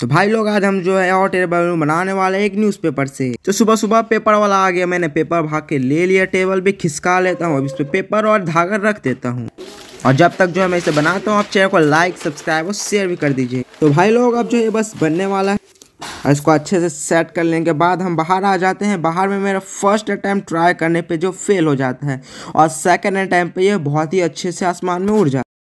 तो भाई लोग आज हम जो है और टेबल बनाने वाले एक न्यूज़पेपर से तो सुबह सुबह पेपर वाला आ गया मैंने पेपर भाग के ले लिया टेबल भी खिसका लेता हूँ अब इस पर पेपर और धागर रख देता हूँ और जब तक जो है मैं इसे बनाता हूँ आप चैनल को लाइक सब्सक्राइब और शेयर भी कर दीजिए तो भाई लोग अब जो है बस बनने वाला है और इसको अच्छे से सेट कर लेने के बाद हम बाहर आ जाते हैं बाहर में मेरा फर्स्ट अटैम्प्ट ट्राई करने पे जो फेल हो जाता है और सेकंड अटैम्प्ट ये बहुत ही अच्छे से आसमान में उड़ जाता है